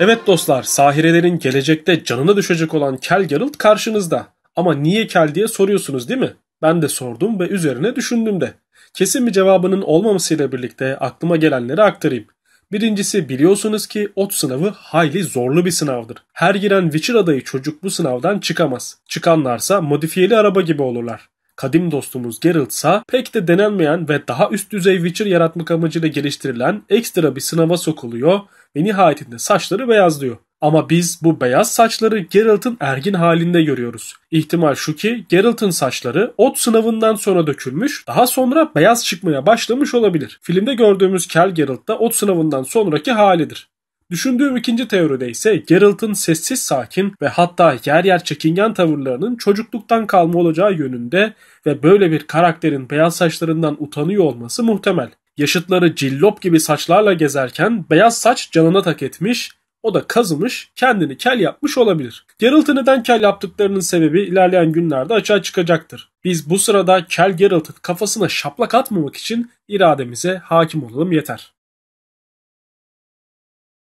Evet dostlar, sahirelerin gelecekte canına düşecek olan Kel Geralt karşınızda. Ama niye Kel diye soruyorsunuz değil mi? Ben de sordum ve üzerine düşündüm de. Kesin bir cevabının olmamasıyla birlikte aklıma gelenleri aktarayım. Birincisi biliyorsunuz ki ot sınavı hayli zorlu bir sınavdır. Her giren Witcher adayı çocuk bu sınavdan çıkamaz. Çıkanlarsa modifiyeli araba gibi olurlar kadim dostumuz Geralt ise pek de denenmeyen ve daha üst düzey Witcher yaratmak amacıyla geliştirilen ekstra bir sınava sokuluyor ve nihayetinde saçları beyazlıyor. Ama biz bu beyaz saçları Geralt'ın ergin halinde görüyoruz. İhtimal şu ki Geralt'ın saçları ot sınavından sonra dökülmüş, daha sonra beyaz çıkmaya başlamış olabilir. Filmde gördüğümüz Kel Geralt da ot sınavından sonraki halidir. Düşündüğüm ikinci teoride ise Geralt'ın sessiz sakin ve hatta yer yer çekingen tavırlarının çocukluktan kalma olacağı yönünde ve böyle bir karakterin beyaz saçlarından utanıyor olması muhtemel. Yaşıtları cillop gibi saçlarla gezerken beyaz saç canına tak etmiş, o da kazımış, kendini kel yapmış olabilir. Geralt'ı neden kel yaptıklarının sebebi ilerleyen günlerde açığa çıkacaktır. Biz bu sırada kel Geralt'ın kafasına şaplak atmamak için irademize hakim olalım yeter.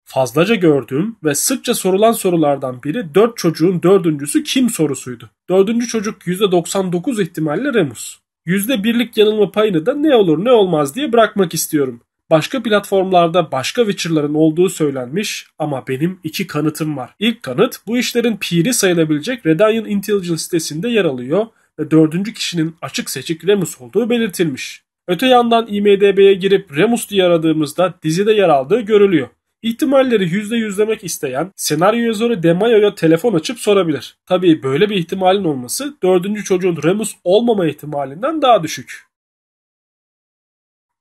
Fazlaca gördüğüm ve sıkça sorulan sorulardan biri dört çocuğun dördüncüsü kim sorusuydu. Dördüncü çocuk %99 ihtimalle Remus. %1'lik yanılma payını da ne olur ne olmaz diye bırakmak istiyorum. Başka platformlarda başka Witcher'ların olduğu söylenmiş ama benim iki kanıtım var. İlk kanıt bu işlerin piri sayılabilecek Redanian Intelligence sitesinde yer alıyor ve dördüncü kişinin açık seçik Remus olduğu belirtilmiş. Öte yandan IMDB'ye girip Remus diye aradığımızda dizide yer aldığı görülüyor. İhtimalleri yüzde yüzlemek isteyen senaryo yazarı DeMaio'ya telefon açıp sorabilir. Tabii böyle bir ihtimalin olması dördüncü çocuğun Remus olmama ihtimalinden daha düşük.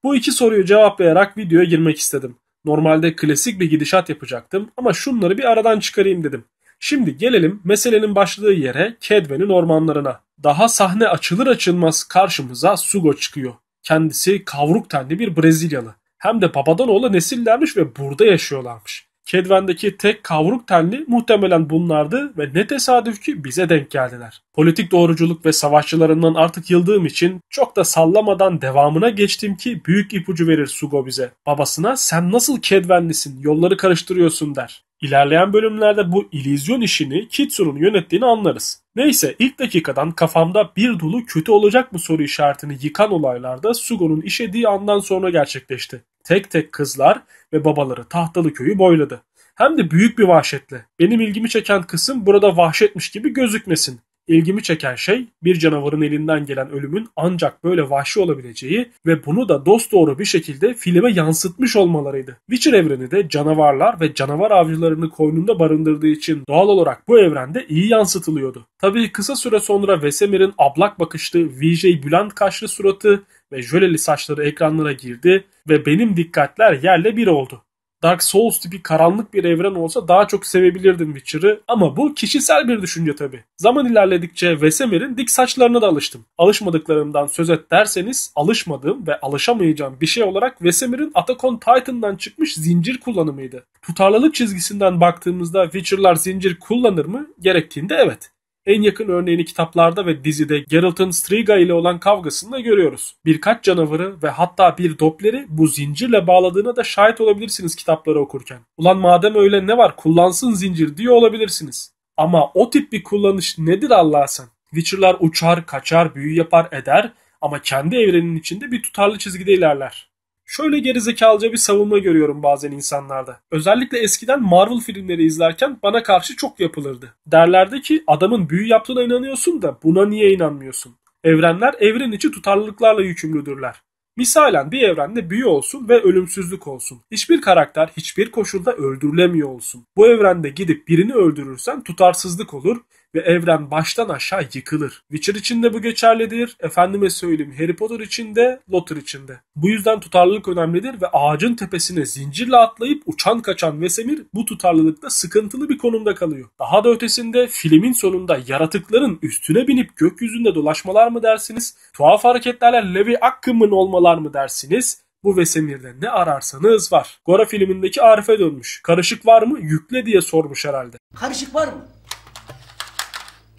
Bu iki soruyu cevaplayarak videoya girmek istedim. Normalde klasik bir gidişat yapacaktım ama şunları bir aradan çıkarayım dedim. Şimdi gelelim meselenin başladığı yere Kedven'in ormanlarına. Daha sahne açılır açılmaz karşımıza Sugo çıkıyor. Kendisi kavruk tenli bir Brezilyalı hem de babadan oğula nesillermiş ve burada yaşıyorlarmış. Kedven'deki tek kavruk tenli muhtemelen bunlardı ve ne tesadüf ki bize denk geldiler. Politik doğruculuk ve savaşçılarından artık yıldığım için çok da sallamadan devamına geçtim ki büyük ipucu verir Sugo bize. Babasına sen nasıl Kedvenlisin yolları karıştırıyorsun der. İlerleyen bölümlerde bu ilizyon işini Kitsu'nun yönettiğini anlarız. Neyse ilk dakikadan kafamda bir dolu kötü olacak mı soru işaretini yıkan olaylarda Sugo'nun işediği andan sonra gerçekleşti. Tek tek kızlar ve babaları tahtalı köyü boyladı. Hem de büyük bir vahşetle. Benim ilgimi çeken kısım burada vahşetmiş gibi gözükmesin. İlgimi çeken şey bir canavarın elinden gelen ölümün ancak böyle vahşi olabileceği ve bunu da dost doğru bir şekilde filme yansıtmış olmalarıydı. Witcher evreni de canavarlar ve canavar avcılarını koynunda barındırdığı için doğal olarak bu evrende iyi yansıtılıyordu. Tabii kısa süre sonra Vesemir'in ablak bakışlı, VJ Bülent kaşlı suratı ve jöleli saçları ekranlara girdi ve benim dikkatler yerle bir oldu. Dark Souls tipi karanlık bir evren olsa daha çok sevebilirdim Witcher'ı ama bu kişisel bir düşünce tabi. Zaman ilerledikçe Vesemir'in dik saçlarına da alıştım. Alışmadıklarımdan söz et derseniz alışmadığım ve alışamayacağım bir şey olarak Vesemir'in Attack Titan'dan çıkmış zincir kullanımıydı. Tutarlılık çizgisinden baktığımızda Witcher'lar zincir kullanır mı? Gerektiğinde evet. En yakın örneğini kitaplarda ve dizide Geralt'ın Striga ile olan kavgasında görüyoruz. Birkaç canavarı ve hatta bir dopleri bu zincirle bağladığına da şahit olabilirsiniz kitapları okurken. Ulan madem öyle ne var kullansın zincir diye olabilirsiniz. Ama o tip bir kullanış nedir Allah'a sen? Witcher'lar uçar, kaçar, büyü yapar, eder ama kendi evrenin içinde bir tutarlı çizgide ilerler. Şöyle gerizekalıca bir savunma görüyorum bazen insanlarda. Özellikle eskiden Marvel filmleri izlerken bana karşı çok yapılırdı. Derlerdi ki adamın büyü yaptığına inanıyorsun da buna niye inanmıyorsun? Evrenler evren içi tutarlılıklarla yükümlüdürler. Misalen bir evrende büyü olsun ve ölümsüzlük olsun. Hiçbir karakter hiçbir koşulda öldürülemiyor olsun. Bu evrende gidip birini öldürürsen tutarsızlık olur ve evren baştan aşağı yıkılır. Witcher için de bu geçerlidir. Efendime söyleyeyim Harry Potter için de Lothar için de. Bu yüzden tutarlılık önemlidir ve ağacın tepesine zincirle atlayıp uçan kaçan Vesemir bu tutarlılıkta sıkıntılı bir konumda kalıyor. Daha da ötesinde filmin sonunda yaratıkların üstüne binip gökyüzünde dolaşmalar mı dersiniz? Tuhaf hareketlerle Levi Akkım'ın olmalar mı dersiniz? Bu Vesemir'de ne ararsanız var. Gora filmindeki Arif'e dönmüş. Karışık var mı? Yükle diye sormuş herhalde. Karışık var mı?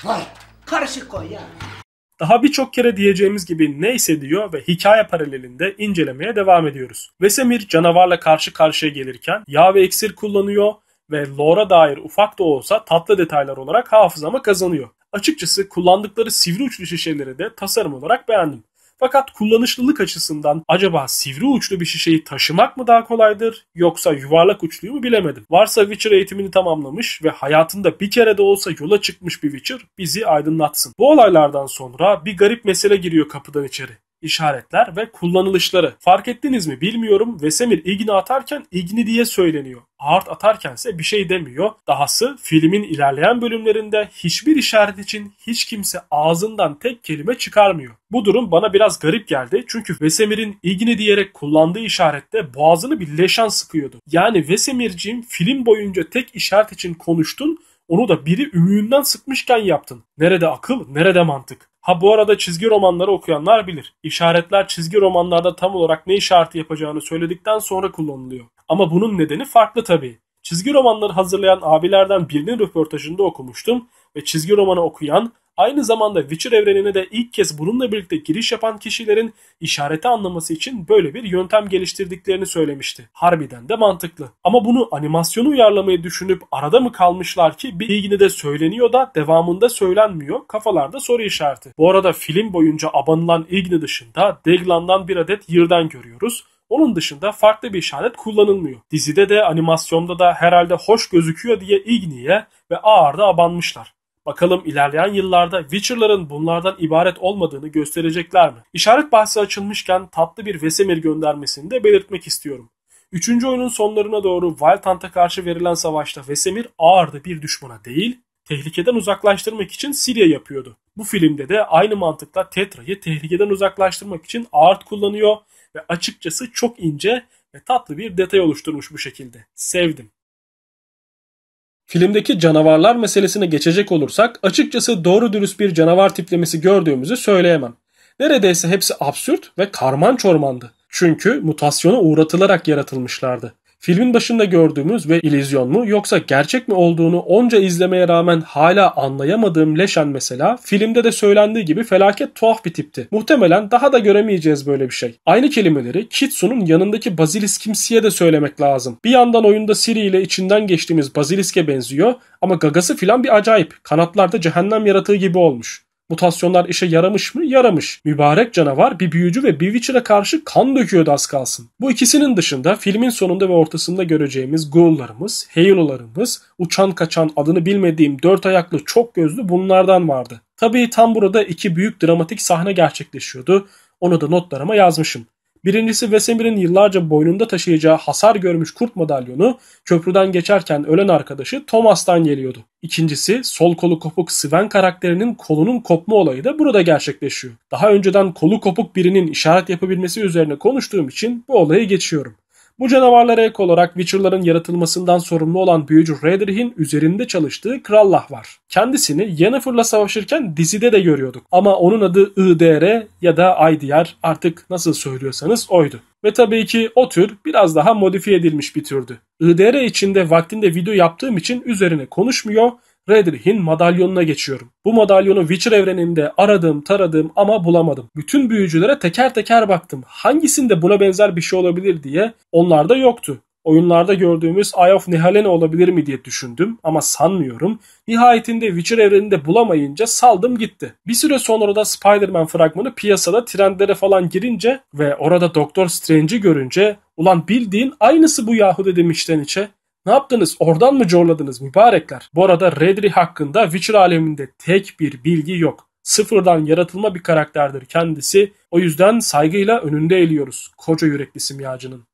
Vay karışık koy ya. Daha birçok kere diyeceğimiz gibi neyse diyor ve hikaye paralelinde incelemeye devam ediyoruz. Vesemir canavarla karşı karşıya gelirken yağ ve iksir kullanıyor ve lore'a dair ufak da olsa tatlı detaylar olarak hafızama kazanıyor. Açıkçası kullandıkları sivri uçlu şişeleri de tasarım olarak beğendim. Fakat kullanışlılık açısından acaba sivri uçlu bir şişeyi taşımak mı daha kolaydır yoksa yuvarlak uçluyu mu bilemedim. Varsa Witcher eğitimini tamamlamış ve hayatında bir kere de olsa yola çıkmış bir Witcher bizi aydınlatsın. Bu olaylardan sonra bir garip mesele giriyor kapıdan içeri işaretler ve kullanılışları. Fark ettiniz mi bilmiyorum. Vesemir igni atarken igni diye söyleniyor. Art atarken ise bir şey demiyor. Dahası filmin ilerleyen bölümlerinde hiçbir işaret için hiç kimse ağzından tek kelime çıkarmıyor. Bu durum bana biraz garip geldi çünkü Vesemir'in igni diyerek kullandığı işarette boğazını bir leşan sıkıyordu. Yani Vesemir'cim film boyunca tek işaret için konuştun onu da biri ümüğünden sıkmışken yaptın. Nerede akıl, nerede mantık? Ha bu arada çizgi romanları okuyanlar bilir. İşaretler çizgi romanlarda tam olarak ne işareti yapacağını söyledikten sonra kullanılıyor. Ama bunun nedeni farklı tabii. Çizgi romanları hazırlayan abilerden birinin röportajında okumuştum ve çizgi romanı okuyan Aynı zamanda Witcher evrenine de ilk kez bununla birlikte giriş yapan kişilerin işareti anlaması için böyle bir yöntem geliştirdiklerini söylemişti. Harbiden de mantıklı. Ama bunu animasyonu uyarlamayı düşünüp arada mı kalmışlar ki bir ilgini de söyleniyor da devamında söylenmiyor kafalarda soru işareti. Bu arada film boyunca abanılan ilgini dışında Deglan'dan bir adet yırdan görüyoruz. Onun dışında farklı bir işaret kullanılmıyor. Dizide de animasyonda da herhalde hoş gözüküyor diye Igni'ye ve Ağar'da abanmışlar. Bakalım ilerleyen yıllarda Witcher'ların bunlardan ibaret olmadığını gösterecekler mi? İşaret bahsi açılmışken tatlı bir Vesemir göndermesini de belirtmek istiyorum. Üçüncü oyunun sonlarına doğru Wild Hunt'a karşı verilen savaşta Vesemir ağırdı bir düşmana değil, tehlikeden uzaklaştırmak için Sirya yapıyordu. Bu filmde de aynı mantıkla Tetra'yı tehlikeden uzaklaştırmak için Art kullanıyor ve açıkçası çok ince ve tatlı bir detay oluşturmuş bu şekilde. Sevdim. Filmdeki canavarlar meselesine geçecek olursak açıkçası doğru dürüst bir canavar tiplemesi gördüğümüzü söyleyemem. Neredeyse hepsi absürt ve karman çormandı. Çünkü mutasyona uğratılarak yaratılmışlardı. Filmin başında gördüğümüz ve ilizyon mu yoksa gerçek mi olduğunu onca izlemeye rağmen hala anlayamadığım Leşen mesela filmde de söylendiği gibi felaket tuhaf bir tipti. Muhtemelen daha da göremeyeceğiz böyle bir şey. Aynı kelimeleri Kitsu'nun yanındaki Bazilis kimsiye de söylemek lazım. Bir yandan oyunda Siri ile içinden geçtiğimiz Basiliske benziyor ama gagası filan bir acayip. Kanatlarda cehennem yaratığı gibi olmuş. Mutasyonlar işe yaramış mı? Yaramış. Mübarek canavar bir büyücü ve bir Witcher'a karşı kan döküyordu az kalsın. Bu ikisinin dışında filmin sonunda ve ortasında göreceğimiz ghoul'larımız, halo'larımız, uçan kaçan adını bilmediğim dört ayaklı çok gözlü bunlardan vardı. Tabii tam burada iki büyük dramatik sahne gerçekleşiyordu. Onu da notlarıma yazmışım. Birincisi Vesemir'in yıllarca boynunda taşıyacağı hasar görmüş kurt madalyonu köprüden geçerken ölen arkadaşı Thomas'tan geliyordu. İkincisi sol kolu kopuk Sven karakterinin kolunun kopma olayı da burada gerçekleşiyor. Daha önceden kolu kopuk birinin işaret yapabilmesi üzerine konuştuğum için bu olayı geçiyorum. Bu canavarlara ek olarak Witcher'ların yaratılmasından sorumlu olan büyücü Redrih'in üzerinde çalıştığı Krallah var. Kendisini Yennefer'la savaşırken dizide de görüyorduk ama onun adı IDR ya da IDR artık nasıl söylüyorsanız oydu. Ve tabii ki o tür biraz daha modifiye edilmiş bir türdü. IDR içinde vaktinde video yaptığım için üzerine konuşmuyor Redrih'in madalyonuna geçiyorum. Bu madalyonu Witcher evreninde aradım, taradım ama bulamadım. Bütün büyücülere teker teker baktım. Hangisinde buna benzer bir şey olabilir diye onlarda yoktu. Oyunlarda gördüğümüz Eye of Nihalen olabilir mi diye düşündüm ama sanmıyorum. Nihayetinde Witcher evreninde bulamayınca saldım gitti. Bir süre sonra da Spider-Man fragmanı piyasada trendlere falan girince ve orada Doktor Strange'i görünce ulan bildiğin aynısı bu yahu dedim içten içe. Ne yaptınız? Oradan mı corladınız mübarekler? Bu arada Redri hakkında Witcher aleminde tek bir bilgi yok. Sıfırdan yaratılma bir karakterdir kendisi. O yüzden saygıyla önünde eğiliyoruz koca yürekli simyacının.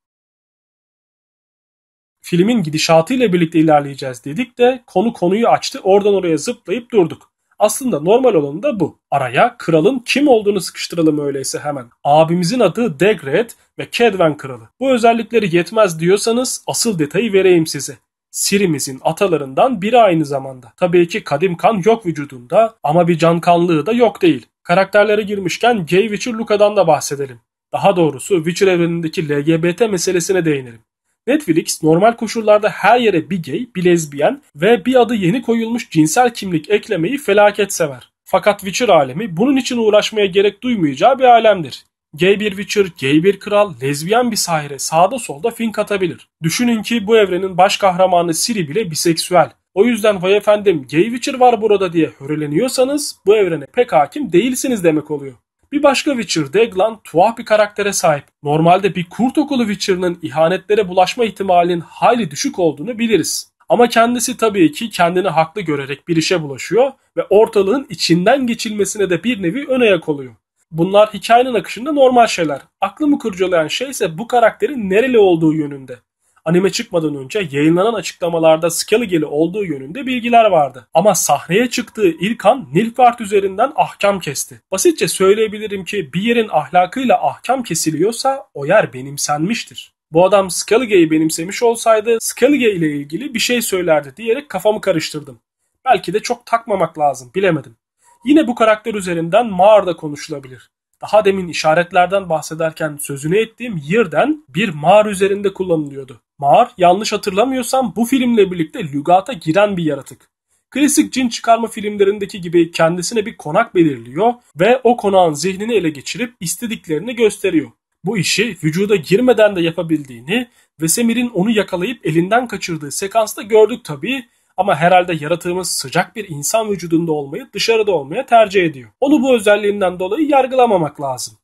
Filmin gidişatıyla birlikte ilerleyeceğiz dedik de konu konuyu açtı. Oradan oraya zıplayıp durduk. Aslında normal olanı da bu. Araya kralın kim olduğunu sıkıştıralım öyleyse hemen. Abimizin adı Degred ve Kedven kralı. Bu özellikleri yetmez diyorsanız asıl detayı vereyim size. Sirimizin atalarından biri aynı zamanda. Tabii ki kadim kan yok vücudunda ama bir can kanlığı da yok değil. Karakterlere girmişken Gay Witcher Luka'dan da bahsedelim. Daha doğrusu Witcher evrenindeki LGBT meselesine değinelim. Netflix normal koşullarda her yere bir gay, bir lezbiyen ve bir adı yeni koyulmuş cinsel kimlik eklemeyi felaket sever. Fakat Witcher alemi bunun için uğraşmaya gerek duymayacağı bir alemdir. Gay bir Witcher, gay bir kral, lezbiyen bir sahire sağda solda fin katabilir. Düşünün ki bu evrenin baş kahramanı Siri bile biseksüel. O yüzden vay efendim gay Witcher var burada diye höreleniyorsanız bu evrene pek hakim değilsiniz demek oluyor. Bir başka Witcher Deglan tuhaf bir karaktere sahip. Normalde bir kurt okulu Witcher'ın ihanetlere bulaşma ihtimalinin hayli düşük olduğunu biliriz. Ama kendisi tabii ki kendini haklı görerek bir işe bulaşıyor ve ortalığın içinden geçilmesine de bir nevi ön ayak oluyor. Bunlar hikayenin akışında normal şeyler. Aklımı kurcalayan şey ise bu karakterin nereli olduğu yönünde anime çıkmadan önce yayınlanan açıklamalarda Skellige'li olduğu yönünde bilgiler vardı. Ama sahneye çıktığı ilk an Nilfgaard üzerinden ahkam kesti. Basitçe söyleyebilirim ki bir yerin ahlakıyla ahkam kesiliyorsa o yer benimsenmiştir. Bu adam Skellige'yi benimsemiş olsaydı Skellige ile ilgili bir şey söylerdi diyerek kafamı karıştırdım. Belki de çok takmamak lazım bilemedim. Yine bu karakter üzerinden mağarada konuşulabilir daha demin işaretlerden bahsederken sözünü ettiğim yerden bir mağar üzerinde kullanılıyordu. Mağar yanlış hatırlamıyorsam bu filmle birlikte lügata giren bir yaratık. Klasik cin çıkarma filmlerindeki gibi kendisine bir konak belirliyor ve o konağın zihnini ele geçirip istediklerini gösteriyor. Bu işi vücuda girmeden de yapabildiğini ve Semir'in onu yakalayıp elinden kaçırdığı sekansta gördük tabii ama herhalde yaratığımız sıcak bir insan vücudunda olmayı dışarıda olmaya tercih ediyor. Onu bu özelliğinden dolayı yargılamamak lazım.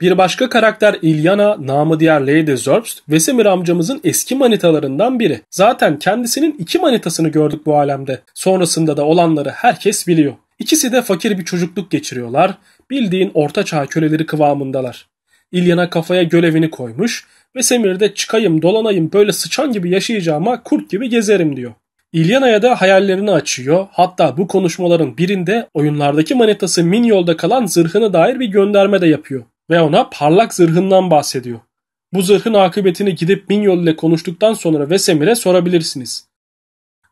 Bir başka karakter İlyana, namı diğer Lady Zerbst, Vesemir amcamızın eski manitalarından biri. Zaten kendisinin iki manitasını gördük bu alemde. Sonrasında da olanları herkes biliyor. İkisi de fakir bir çocukluk geçiriyorlar. Bildiğin ortaçağ köleleri kıvamındalar. İlyana kafaya görevini koymuş ve Semir de çıkayım dolanayım böyle sıçan gibi yaşayacağıma kurt gibi gezerim diyor. İlyana'ya da hayallerini açıyor. Hatta bu konuşmaların birinde oyunlardaki manetası Minyol'da kalan zırhına dair bir gönderme de yapıyor. Ve ona parlak zırhından bahsediyor. Bu zırhın akıbetini gidip Minyol ile konuştuktan sonra Vesemir'e sorabilirsiniz.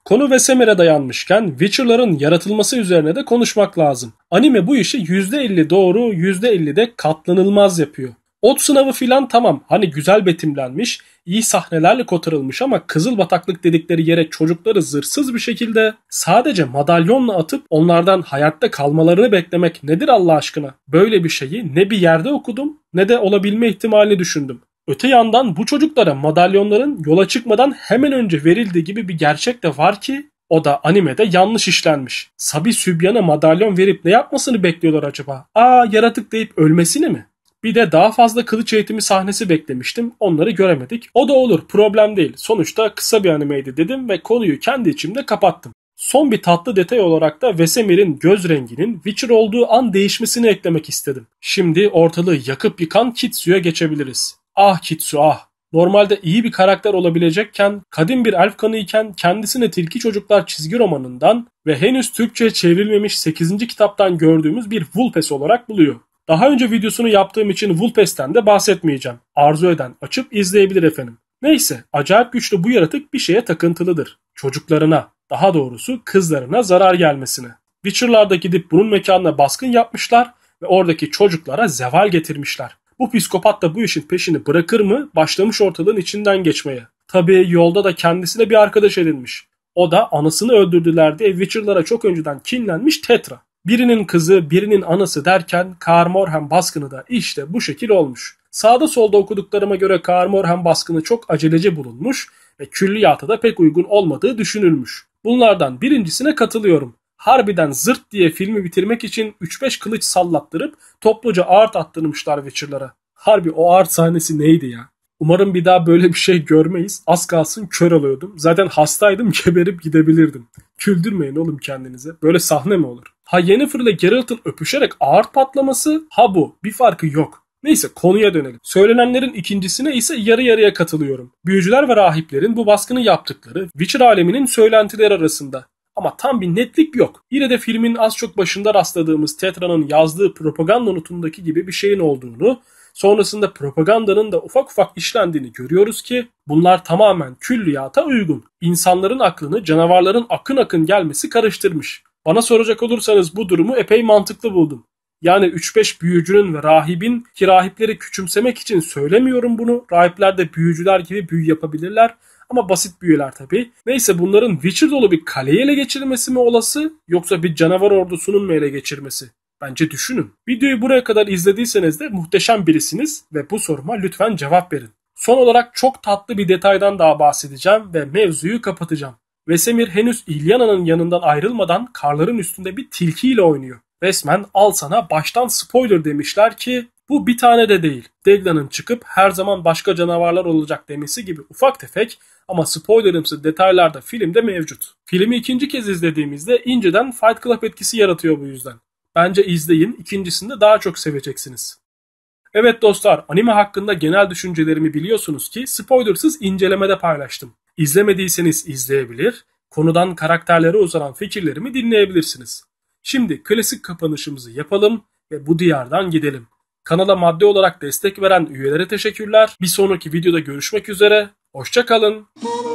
Konu Vesemir'e dayanmışken Witcher'ların yaratılması üzerine de konuşmak lazım. Anime bu işi %50 doğru %50 de katlanılmaz yapıyor. Ot sınavı filan tamam hani güzel betimlenmiş, iyi sahnelerle kotarılmış ama kızıl bataklık dedikleri yere çocukları zırsız bir şekilde sadece madalyonla atıp onlardan hayatta kalmalarını beklemek nedir Allah aşkına? Böyle bir şeyi ne bir yerde okudum ne de olabilme ihtimalini düşündüm. Öte yandan bu çocuklara madalyonların yola çıkmadan hemen önce verildiği gibi bir gerçek de var ki o da animede yanlış işlenmiş. Sabi Sübyan'a madalyon verip ne yapmasını bekliyorlar acaba? Aa yaratık deyip ölmesini mi? Bir de daha fazla kılıç eğitimi sahnesi beklemiştim. Onları göremedik. O da olur problem değil. Sonuçta kısa bir animeydi dedim ve konuyu kendi içimde kapattım. Son bir tatlı detay olarak da Vesemir'in göz renginin Witcher olduğu an değişmesini eklemek istedim. Şimdi ortalığı yakıp yıkan Kitsu'ya geçebiliriz. Ah Kitsu ah! Normalde iyi bir karakter olabilecekken, kadim bir elf kanı iken kendisine Tilki Çocuklar çizgi romanından ve henüz Türkçe'ye çevrilmemiş 8. kitaptan gördüğümüz bir vulpes olarak buluyor. Daha önce videosunu yaptığım için Vulpes'ten de bahsetmeyeceğim. Arzu eden açıp izleyebilir efendim. Neyse, acayip güçlü bu yaratık bir şeye takıntılıdır. Çocuklarına, daha doğrusu kızlarına zarar gelmesine. Witcher'larda gidip bunun mekanına baskın yapmışlar ve oradaki çocuklara zeval getirmişler. Bu psikopat da bu işin peşini bırakır mı başlamış ortalığın içinden geçmeye. Tabii yolda da kendisine bir arkadaş edinmiş. O da anasını öldürdüler diye Witcher'lara çok önceden kinlenmiş Tetra. Birinin kızı, birinin anası derken Kaar baskını da işte bu şekil olmuş. Sağda solda okuduklarıma göre Kaar baskını çok acelece bulunmuş ve külliyata da pek uygun olmadığı düşünülmüş. Bunlardan birincisine katılıyorum. Harbiden zırt diye filmi bitirmek için 3-5 kılıç sallattırıp topluca art attırmışlar Witcher'lara. Harbi o art sahnesi neydi ya? Umarım bir daha böyle bir şey görmeyiz. Az kalsın kör alıyordum. Zaten hastaydım geberip gidebilirdim. Küldürmeyin oğlum kendinize. Böyle sahne mi olur? Ha Yennefer ile Geralt'ın öpüşerek ağır patlaması ha bu. Bir farkı yok. Neyse konuya dönelim. Söylenenlerin ikincisine ise yarı yarıya katılıyorum. Büyücüler ve rahiplerin bu baskını yaptıkları Witcher aleminin söylentileri arasında. Ama tam bir netlik yok. Yine de filmin az çok başında rastladığımız Tetra'nın yazdığı propaganda notundaki gibi bir şeyin olduğunu, sonrasında propagandanın da ufak ufak işlendiğini görüyoruz ki bunlar tamamen külliyata uygun. İnsanların aklını canavarların akın akın gelmesi karıştırmış. Bana soracak olursanız bu durumu epey mantıklı buldum. Yani 3-5 büyücünün ve rahibin ki rahipleri küçümsemek için söylemiyorum bunu. Rahipler de büyücüler gibi büyü yapabilirler ama basit büyüler tabi. Neyse bunların Witcher dolu bir kaleyi ele geçirmesi mi olası yoksa bir canavar ordusunun mu ele geçirmesi? Bence düşünün. Videoyu buraya kadar izlediyseniz de muhteşem birisiniz ve bu soruma lütfen cevap verin. Son olarak çok tatlı bir detaydan daha bahsedeceğim ve mevzuyu kapatacağım. Vesemir henüz İlyana'nın yanından ayrılmadan karların üstünde bir tilkiyle oynuyor. Resmen al sana baştan spoiler demişler ki bu bir tane de değil. Degla'nın çıkıp her zaman başka canavarlar olacak demesi gibi ufak tefek ama spoilerimsi detaylar da filmde mevcut. Filmi ikinci kez izlediğimizde inceden Fight Club etkisi yaratıyor bu yüzden. Bence izleyin ikincisinde daha çok seveceksiniz. Evet dostlar anime hakkında genel düşüncelerimi biliyorsunuz ki spoilersız incelemede paylaştım. İzlemediyseniz izleyebilir, konudan karakterlere uzanan fikirlerimi dinleyebilirsiniz. Şimdi klasik kapanışımızı yapalım ve bu diyardan gidelim. Kanala maddi olarak destek veren üyelere teşekkürler. Bir sonraki videoda görüşmek üzere. Hoşçakalın. kalın.